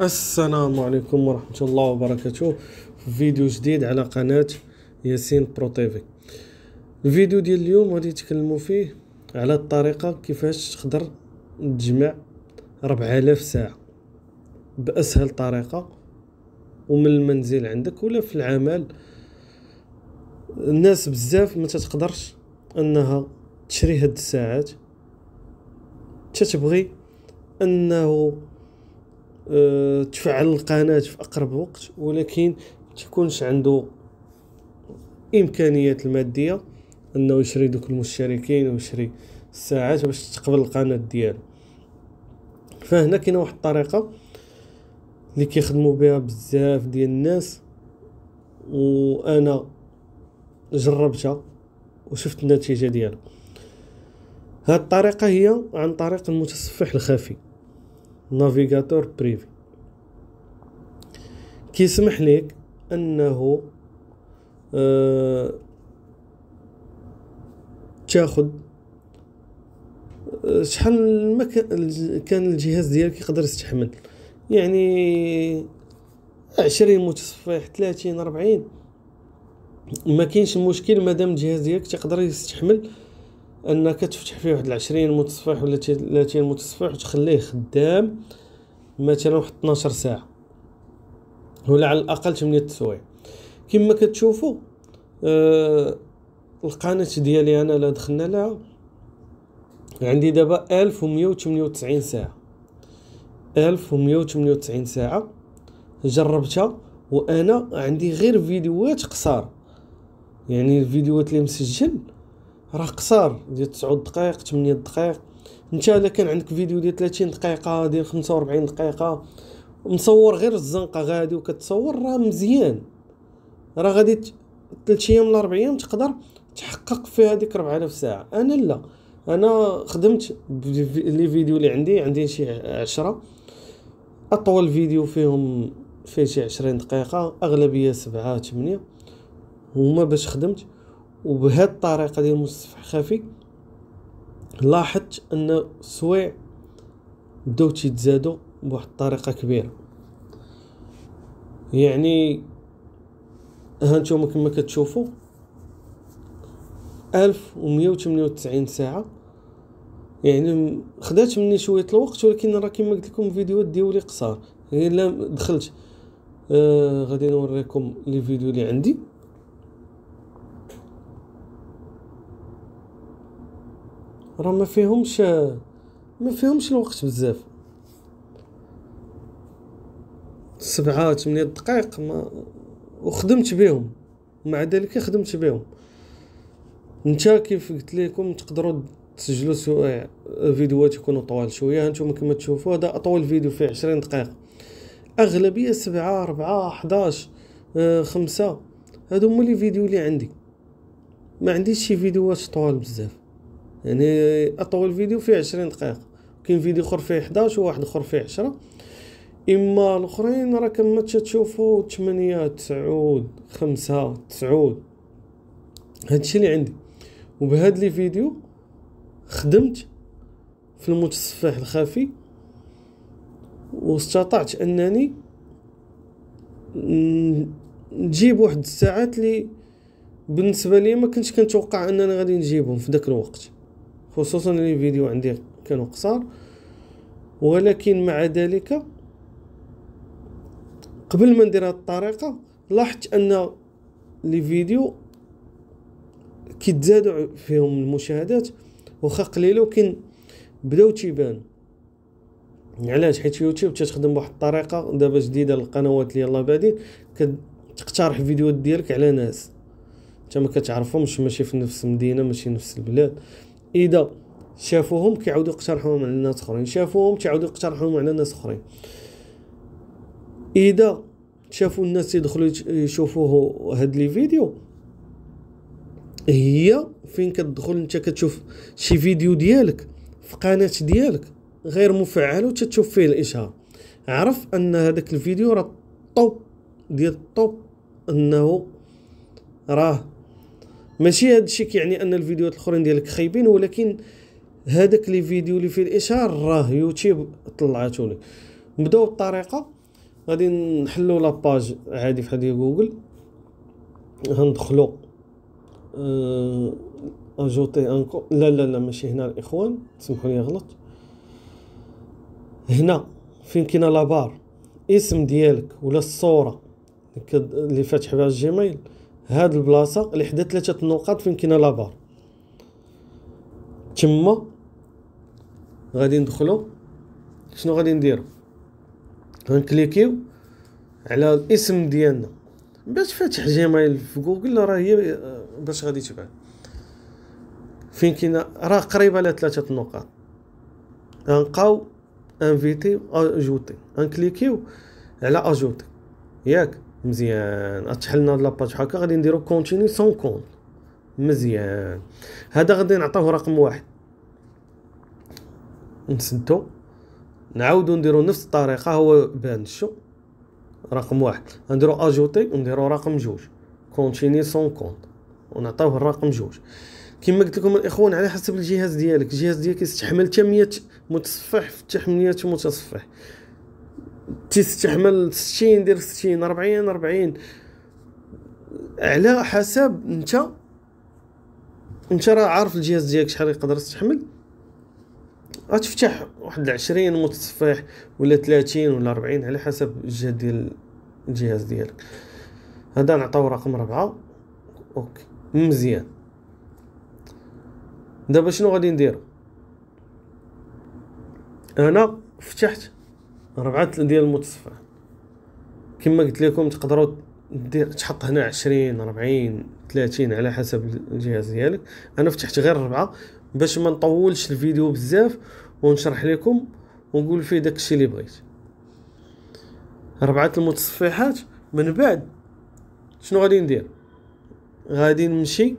السلام عليكم ورحمة الله وبركاته في فيديو جديد على قناة ياسين برو تيفي الفيديو ديال اليوم غادي نتكلمو فيه على الطريقة كيفاش تقدر تجمع 4000 ساعة بأسهل طريقة ومن المنزل عندك ولا في العمل الناس بزاف ما تتقدرش انها تشري هاد الساعات تتبغي انه آه، تفعل القناه في اقرب وقت ولكن تكونش عنده امكانيات الماديه انه يشري دوك المشتركين ويشري الساعات باش تقبل القناه ديالو فهنا كاينه واحد الطريقه اللي كيخدموا بها بزاف ديال الناس وانا جربتها وشفت النتيجه ديالها هاد الطريقه هي عن طريق المتصفح الخفي نافيغاتور بريفي كيسمح لك انه آه تاخد آه، شحال ما كان الجهاز ديالك يقدر يستحمل يعني عشرين متصفح ثلاثين اربعين ما كاينش مشكل مادام الجهاز ديالك تقدر يستحمل أه انك تفتح فيه واحد العشرين متصفح ولا 30 متصفح وتخليه خدام مثلا واحد 12 ساعه ولا على الاقل 8 التسويع كما كتشوفوا آه القناه ديالي انا لا دخلنا لها عندي دابا 1198 ساعه 1198 ساعه جربتها وانا عندي غير فيديوهات قصار يعني الفيديوهات اللي مسجل راه قصار ديال 9 دقائق 8 دقائق انت الا كان عندك فيديو ديال 30 دقيقه ديال 45 دقيقه مصور غير الزنقه غادي وكتصور راه مزيان راه غادي 3 ايام ولا 4 ايام تقدر تحقق في هذيك 4000 ساعه انا لا انا خدمت لي فيديو اللي عندي عندي شي 10 اطول فيديو فيهم فيه شي 20 دقيقه اغلبيه 7 8 هما باش خدمت وبهذه الطريقه ديال المصطفح خفي لاحظت ان السوايع بداو تيتزادوا بواحد الطريقه كبيره يعني ها نتوما كما كتشوفوا 1198 ساعه يعني خدات مني شويه الوقت ولكن راه كما قلت لكم فيديوهات ديالي قصار غير لا دخلت آه غادي نوريكم لي فيديو اللي عندي راه ما فيهمش ما فيهمش الوقت بزاف سبعة ثمانية دقائق ما وخدمت بهم ومع ذلك خدمت بهم انت كيف قلت لكم تقدروا تسجلوا سوايع فيديوهات يكونوا طوال شويه هانتوما كما تشوفوا هذا اطول فيديو فيه عشرين دقيقه اغلبيه سبعة أربعة حداش آه، خمسة هادو هما لي فيديو اللي عندي ما عنديش شي فيديوهات طوال بزاف يعني اطول فيديو فيه عشرين دقيقه كاين فيديو اخر فيه 11 وواحد اخر فيه 10 اما الاخرين راه كما تشوفوا 8 9 5 9 هادشي اللي عندي وبهاد لي فيديو خدمت في المتصفح الخفي واستطعت انني نجيب واحد الساعات اللي بالنسبه لي ما كنتش كنتوقع انني غادي نجيبهم في ذاك الوقت خصوصا لي فيديو عندي كانوا قصار ولكن مع ذلك قبل ما ندير هاد الطريقه لاحظت ان لي فيديو كيتزادوا فيهم المشاهدات واخا قليله ولكن بداو تيبان علاش حيت يوتيوب تخدم بواحد الطريقه دابا جديده للقنوات اللي يلاه بادين كتقترح الفيديوهات ديالك على ناس انت ما كتعرفهمش ماشي في نفس المدينه ماشي نفس البلاد اذا شافوهم كيعاودوا يقترحوهم على الناس اخرين شافوهم كيعاودوا يقترحوهم على الناس اخرين اذا شافوا الناس يدخلوا يشوفوا هاد لي فيديو هي فين كتدخل انت كتشوف شي فيديو ديالك في قناه ديالك غير مفعل وتتشوف فيه الاشهار عرف ان هذاك الفيديو راه الطوب ديال الطوب انه راه ماشي هذا الشيء كيعني ان الفيديوهات الاخرين ديالك خايبين ولكن هذاك لي فيديو اللي فيه الاشهار راه يوتيوب طلعته لك نبداو بالطريقه غادي نحلو لا باج عادي في هذه جوجل غندخلو أه اجوتي انكو لا لا لا ماشي هنا الاخوان سمحوا لي غلط هنا فين كاينه لابار اسم ديالك ولا الصوره اللي فاتح بها الجيميل هاد البلاصه اللي حدا ثلاثه النقاط فين كاينه لابار تما غادي ندخلو شنو غادي نديرو غنكليكيو على الاسم ديالنا باش فاتح جيميل في جوجل راه هي باش غادي تبان فين كاينه راه قريبه على ثلاثه النقاط غنبقاو انفيتي اجوتي غنكليكيو على اجوتي ياك مزيان تحل لنا لاباج هكا غادي نديرو كونتيني سون كون مزيان هذا غادي نعطوه رقم واحد نسدو نعاودو نديرو نفس الطريقه هو بان شو رقم واحد نديرو اجوتي ونديرو رقم جوج كونتيني سون كونت ونعطيوه الرقم جوج كما قلت لكم الاخوان على حسب الجهاز ديالك الجهاز ديالك يستحمل 800 متصفح في 800 متصفح تستحمل 60 دير 60 40 40 على حسب انت انت راه عارف الجهاز ديالك شحال يقدر يستحمل غتفتح واحد 20 متصفح ولا 30 ولا 40 على حسب الجهد ديال الجهاز ديالك هذا نعطيو رقم 4 اوكي مزيان دابا شنو غادي ندير انا فتحت ربعة ديال المتصفح كما قلت لكم تقدروا تحط هنا عشرين ربعين ثلاثين على حسب الجهاز ديالك انا فتحت غير ربعة باش ما نطولش الفيديو بزاف ونشرح لكم ونقول فيه الشيء اللي بغيت ربعة المتصفحات من بعد شنو غادي ندير غادي نمشي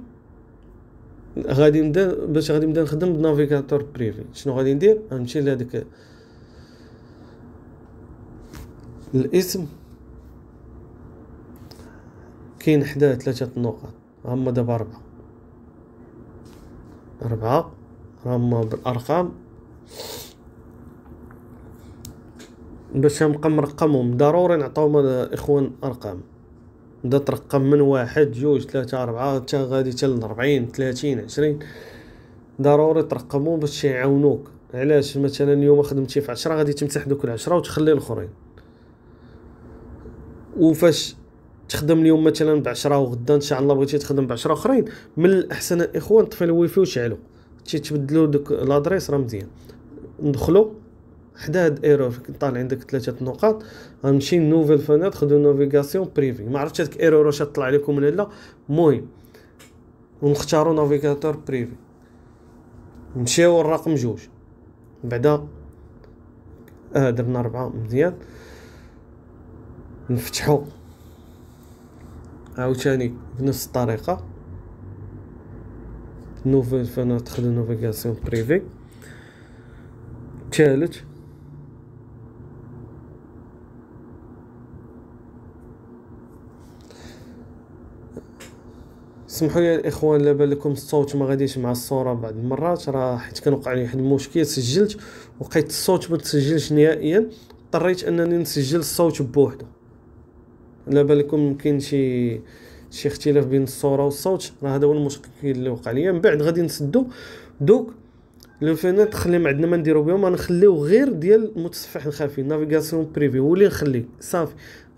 غادي نبدا باش غادي نبدا نخدم بنافيغاتور بريفي شنو غادي ندير غنمشي لهاديك الاسم كاين حداه ثلاثة النقط هما دابا ربعة ربعة هما بالأرقام باش نبقى مرقمهم ضروري نعطيهم الإخوان أرقام بدا ترقم من واحد جوج ثلاثة أربعة تا غادي تا لربعين ثلاثين عشرين ضروري ترقمو باش يعاونوك علاش مثلا اليوم خدمتي في عشرة غادي تمسح دوك العشرة وتخلي الآخرين وفاش تخدم اليوم مثلا ب 10 وغدا ان شاء الله بغيتي تخدم ب 10 اخرين من الاحسن الاخوان طفي الواي فاي وشعلو تيتبدلوا دوك لادريس راه مزيان ندخلو حدا هاد ايرور طالع عندك ثلاثه نقاط غنمشي نوفيل فنات خدو نافيغاسيون بريفي ما عرفتش هاديك ايرور واش طلع لكم ولا لا المهم ونختاروا نافيغاتور بريفي نمشيو الرقم جوج بعدا آه درنا ربعة مزيان نفتحو عاوتاني بنفس الطريقه نوفل فانا تخلو نوفيغاسيون بريفي ثالث سمحوا لي الاخوان لا بالكم الصوت ما غاديش مع الصوره بعض المرات راه حيت كان وقع لي واحد المشكل سجلت وقيت الصوت ما تسجلش نهائيا اضطريت انني نسجل الصوت بوحدو على بالكم كاين شي شي اختلاف بين الصوره والصوت راه هذا هو المشكل اللي وقع ليا من بعد غادي نسدو دوك لو فينات خلي ما عندنا ما نديرو بهم غنخليو غير ديال المتصفح الخفي نافيغاسيون بريفي هو اللي نخليه صافي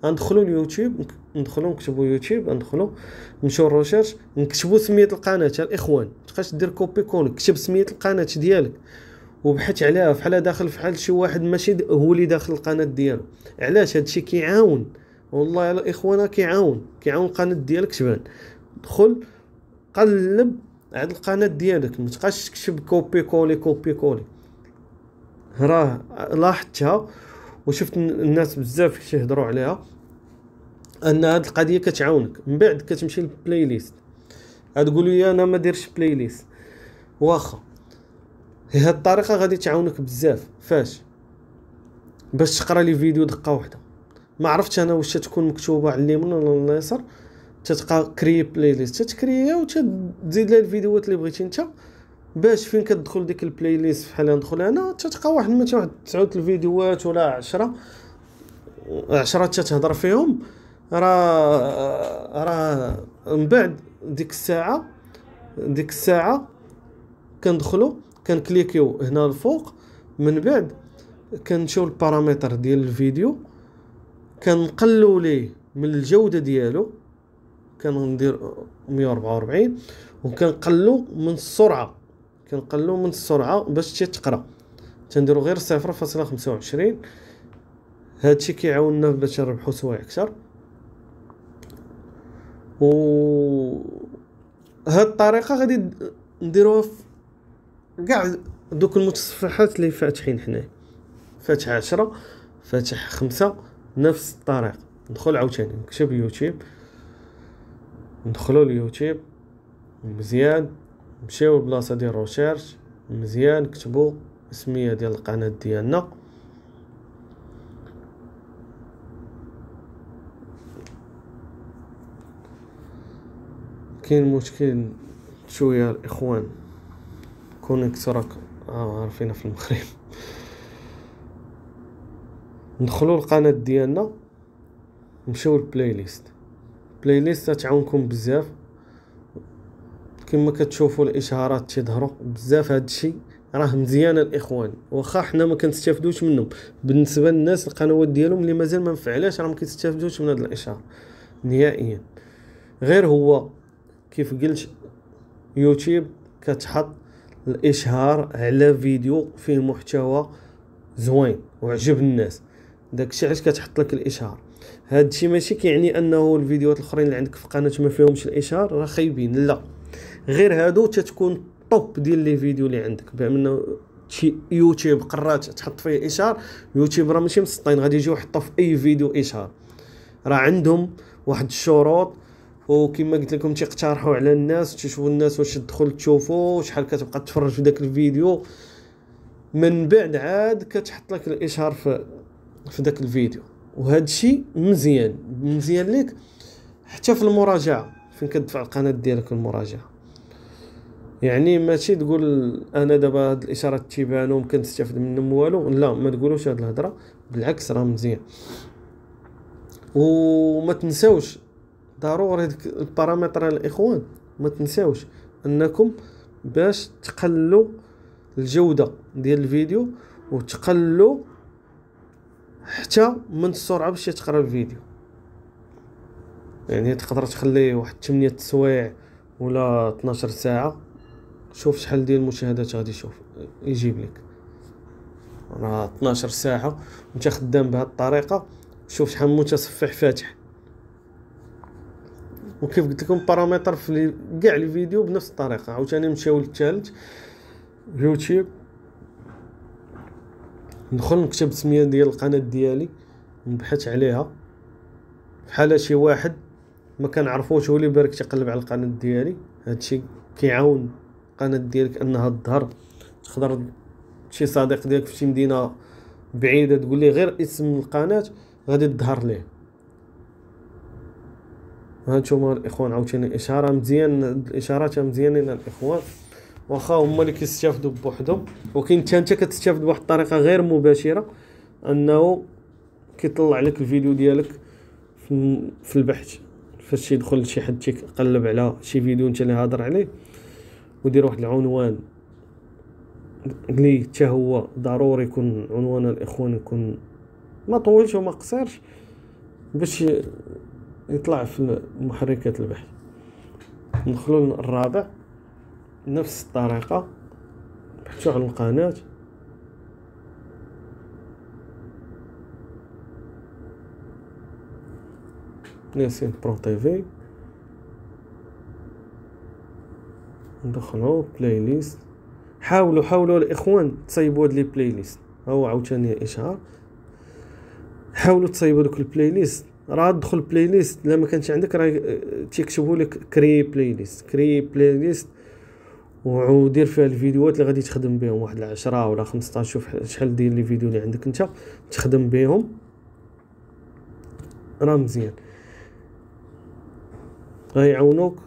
غندخلو اليوتيوب ندخلو نكتبو يوتيوب غندخلو نمشيو روشيرش نكتبو سميه القناه الاخوان تبقاش دير كوبي كول كتب سميه القناه ديالك وبحث عليها فحال داخل فحال شي واحد ماشي هو اللي داخل القناه ديالو علاش هادشي كيعاون والله على اخوانا كيعاون كيعاون القناه ديالك تبان دخل قلب على القناه ديالك ما تبقاش تكتب كوبي كولي كوبي كولي راه لاحظتها وشفت الناس بزاف كيهضروا عليها ان هاد القضيه كتعاونك من بعد كتمشي للبلاي ليست غتقول لي انا ما ديرش بلاي ليست واخا هي هاد الطريقه غادي تعاونك بزاف فاش باش تقرا لي فيديو دقه واحده ما عرفتش انا واش تكون مكتوبه على اليمين ولا على اليسار تتلقى كري بلاي ليست تتكريها وتزيد لها الفيديوهات اللي بغيتي انت باش فين كتدخل ديك البلاي ليست بحال ندخل انا تتلقى واحد مثلا واحد تسعود الفيديوهات ولا عشرة عشرة تتهضر فيهم راه راه من بعد ديك الساعه ديك الساعه كندخلو كنكليكيو هنا الفوق من بعد كنمشيو للبارامتر ديال الفيديو كنقلو ليه من الجوده ديالو كندير 144 وكنقلو من السرعه كنقلو من السرعه باش تيتقرا تنديرو غير 0.25 هادشي كيعاوننا باش نربحو سوايع اكثر و هاد الطريقه غادي نديروها في كاع دوك المتصفحات اللي فاتحين حنايا فاتح عشرة فاتح خمسة نفس الطريقه ندخل عاوتاني نكتب يوتيوب ندخلو اليوتيوب مزيان نمشيو لبلاصه ديال روشيرش مزيان نكتبو اسميه ديال القناه ديالنا كاين مشكل شويه الاخوان كونيكت راك آه، عارفينها في المغرب ندخلوا القناه ديالنا نمشيو للبلاي ليست البلاي ليست تعاونكم بزاف كما كتشوفوا الاشهارات تيظهروا بزاف هادشي راه مزيان الاخوان واخا حنا ما كنستافدوش منهم بالنسبه للناس القنوات ديالهم اللي مازال ما مفعلاش راه ما كيستافدوش من هذا الاشهار نهائيا غير هو كيف قلت يوتيوب كتحط الاشهار على فيديو فيه محتوى زوين وعجب الناس داكشي علاش كتحط لك الاشهار هادشي ماشي كيعني انه الفيديوهات الاخرين اللي عندك في قناتك ما فيهمش الاشهار راه خايبين لا غير هادو تتكون طوب ديال لي فيديو اللي عندك بان شي يوتيوب قرات تحط فيه اشهار يوتيوب راه ماشي مسطين غادي يجيو يحطوا في اي فيديو اشهار راه عندهم واحد الشروط وكما قلت لكم تيقترحوا على الناس تشوفوا الناس واش تدخل تشوفوا شحال كتبقى تفرج في داك الفيديو من بعد عاد كتحط لك الاشهار في في ذاك الفيديو وهذا الشيء مزيان مزيان لك حتى في المراجعه فين كتدفع القناه ديالك المراجعه يعني ماشي تقول انا دابا هاد الاشارات تيبانو ممكن تستافد منهم والو لا ما تقولوش هاد الهضره بالعكس راه مزيان وما تنساوش ضروري هذيك البارامتر الاخوان ما تنساوش انكم باش تقلوا الجوده ديال الفيديو وتقلوا حتى من السرعه باش تقرا الفيديو يعني تقدر تخليه واحد 8 سوايع ولا 12 ساعه شوف شحال ديال المشاهدات غادي يشوف يجيب لك راه 12 ساعه وانت خدام بهذه الطريقه شوف شحال متصفح فاتح وكيف قلت لكم بارامتر في كاع الفيديو بنفس الطريقه عاوتاني نمشيو للثالث يوتيوب ندخل نكتب السميه ديال القناه ديالي نبحث عليها بحال شي واحد ما كنعرفوش هو بارك تقلب على القناه ديالي هادشي كيعاون القناه ديالك انها تظهر تقدر شي صديق ديالك في شي مدينه بعيده تقول ليه غير اسم القناه غادي تظهر ليه هانتوما الاخوان عاوتاني اشاره مزيان الاشارات مزيانين الاخوان واخا هما اللي كيستافدوا بوحدهم ولكن حتى انت كتستافد بواحد الطريقه غير مباشره انه كيطلع لك الفيديو ديالك في البحث فاش يدخل شي حد تيقلب على شي فيديو انت اللي هضر عليه ودير واحد العنوان اللي حتى هو ضروري يكون عنوان الاخوان يكون ما طولش وما قصيرش باش يطلع في محركات البحث ندخلوا الرابع نفس الطريقة نشغل القناة ياسين برو تيفي ندخلو بلاي ليست حاولوا حاولوا الاخوان تصايبوا هاد لي بلاي ليست ها هو عاوتاني اشهار حاولوا تصايبوا دوك البلاي ليست راه تدخل بلاي ليست الا ما كانش عندك راه تيكتبوا لك كري بلاي ليست كري بلاي ليست ودير فيها الفيديوهات اللي غادي تخدم بهم واحد 10 ولا 15 شوف شحال ديال لي فيديو اللي عندك انت تخدم بهم راه مزيان غيعاونوك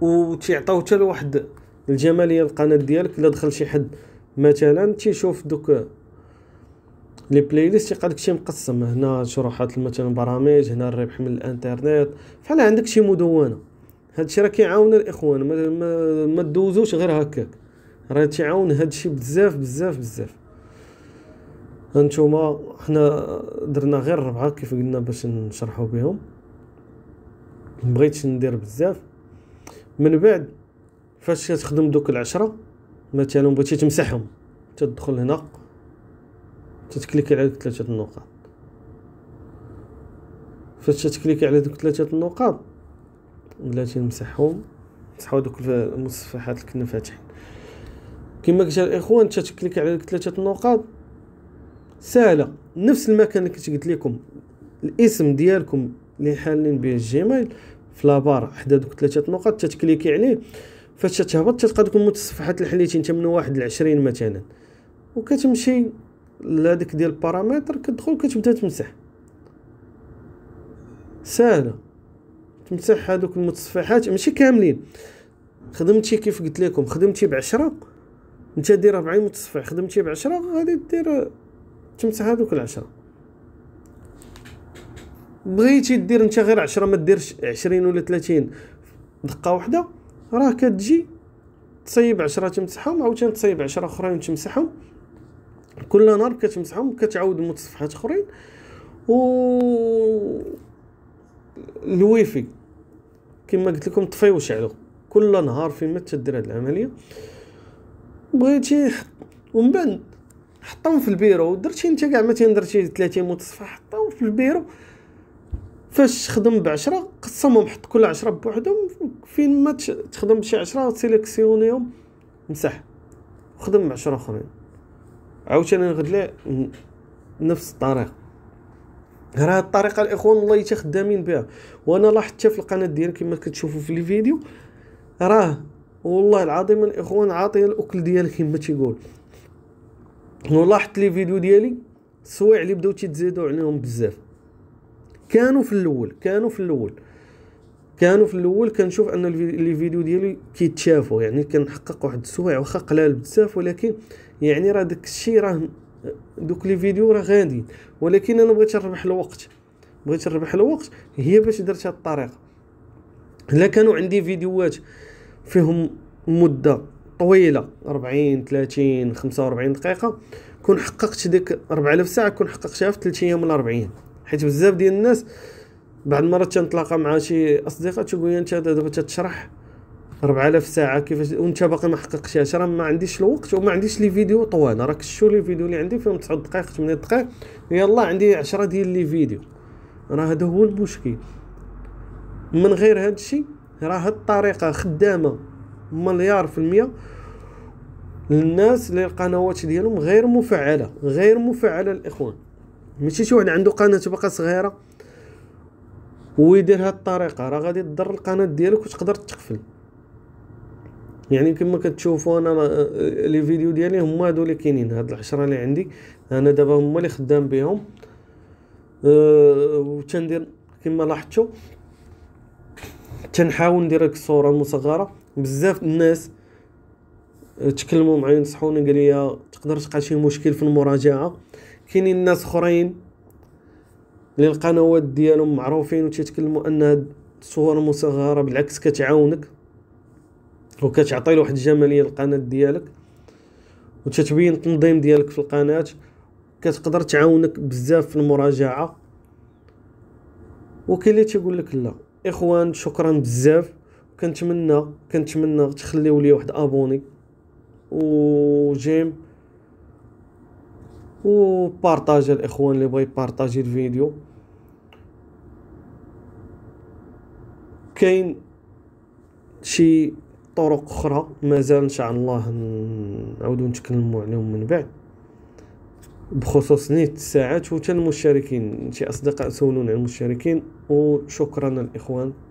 و تيعطيو حتى لواحد الجماليه القناه ديالك الا دخل شي حد مثلا تيشوف دوك لي بلاي ليست يقدر شي مقسم هنا شروحات مثلا برامج هنا الربح من الانترنت بحال عندك شي مدونه هادشي راه كيعاون الاخوان ما, ما, ما دوزوش غير هكاك راه تيعاون هادشي بزاف بزاف بزاف هانتوما حنا درنا غير ربعه كيف قلنا باش نشرحو بهم مبغيتش ندير بزاف من بعد فاش كتخدم دوك العشرة مثلا بغيتي تمسحهم تدخل هنا تتكليك على ثلاثة النقاط فاش تتكليكي على دوك ثلاثة النقاط بلاتي نمسحهم نمسحو دوك المصفحات اللي كنا فاتحين كما قلت الاخوان تتكليك على ثلاثه النقاط سهله نفس المكان اللي كنت قلت لكم الاسم ديالكم اللي حالين به الجيميل في لابار حدا دوك ثلاثه نقاط تتكليكي يعني، عليه فاش تهبط تلقى دوك المتصفحات اللي حليتي انت من واحد لعشرين مثلا وكتمشي لهاديك ديال البارامتر كتدخل كتبدا تمسح سهله تمسح هذوك المتصفحات ماشي كاملين خدمتي كيف قلت لكم خدمتي بعشرة انت دير 40 متصفح خدمتي بعشرة غادي دير تمسح هذوك العشرة بغيتي دير انت غير عشرة ما ديرش 20 ولا 30 دقة واحدة راه كتجي تصيب عشرة تمسحهم عاوتاني تصيب عشرة اخرين تمسحهم كل نهار كتمسحهم كتعاود متصفحات اخرين و الويفي كما قلت لكم طفي وشعلو كل نهار فين ما تدير هذه العمليه بغيتي ومن بعد حطهم في البيرو درتي انت كاع ما درتي 30 متصفح حطهم في البيرو فاش تخدم ب 10 قسمهم حط كل 10 بوحدهم فين ما تخدم شي 10 سيليكسيونيهم مسح وخدم 10 اخرين عاوتاني غد نفس الطريقه راه الطريقه الاخوان الله حتى خدامين بها وانا لاحظت في القناه ديالي كما كتشوفوا في لي فيديو راه والله العظيم الاخوان عاطيه الاكل ديالك كما تيقول ولاحظت لي فيديو ديالي السوايع اللي بداو تيتزيدوا عليهم بزاف كانوا في الاول كانوا في الاول كانوا في الاول كنشوف ان لي فيديو ديالي كيتشافوا يعني كنحقق واحد السوايع واخا قلال بزاف ولكن يعني راه داك الشيء راه دوك لي فيديو راه غادي ولكن انا بغيت نربح الوقت بغيت نربح الوقت هي باش درت هاد الطريقه الا كانوا عندي فيديوهات فيهم مده طويله 40 30 45 دقيقه كون حققت ديك 4000 ساعه كون حققتها في 3 ايام ولا 40 حيت بزاف ديال الناس بعد المرات تنتلاقى مع شي اصدقاء تقول لي انت دابا تتشرح 4000 ساعه كيفاش وانت باقي ما حققتهاش راه ما عنديش الوقت وما عنديش لي فيديو طوال راك شو لي فيديو اللي عندي فيهم 9 دقائق 8 دقائق يلا عندي 10 ديال لي فيديو راه هذا هو المشكل من غير هذا الشيء راه هاد الطريقه خدامه مليار في المية للناس اللي القنوات ديالهم غير مفعله غير مفعله الاخوان ماشي شي واحد عنده قناه باقا صغيره ويدير هاد الطريقه راه غادي تضر القناه ديالك وتقدر تقفل يعني كما كتشوفوا انا لي فيديو ديالي هما هادو اللي كاينين هاد العشره اللي عندي انا دابا هما اللي خدام بهم أه، و تندير كما لاحظتوا تنحاول ندير هاد الصوره المصغره بزاف الناس أه، تكلموا معايا نصحوني قال لي تقدر تلقى شي مشكل في المراجعه كاينين الناس اخرين اللي القنوات ديالهم معروفين و تيتكلموا ان الصور المصغره بالعكس كتعاونك وكتعطي له واحد الجماليه للقناه ديالك وتتبين التنظيم ديالك في القناه كتقدر تعاونك بزاف في المراجعه وكاين اللي تيقول لك لا اخوان شكرا بزاف كنتمنى كنتمنى تخليو لي واحد ابوني وجيم بارطاج الاخوان اللي بغى يبارطاجي الفيديو كاين شي طرق اخرى مازال ان شاء الله نعاودو نتكلمو عليهم من بعد بخصوص نيت الساعات وتا المشاركين شي اصدقاء سولون على المشاركين وشكرا الاخوان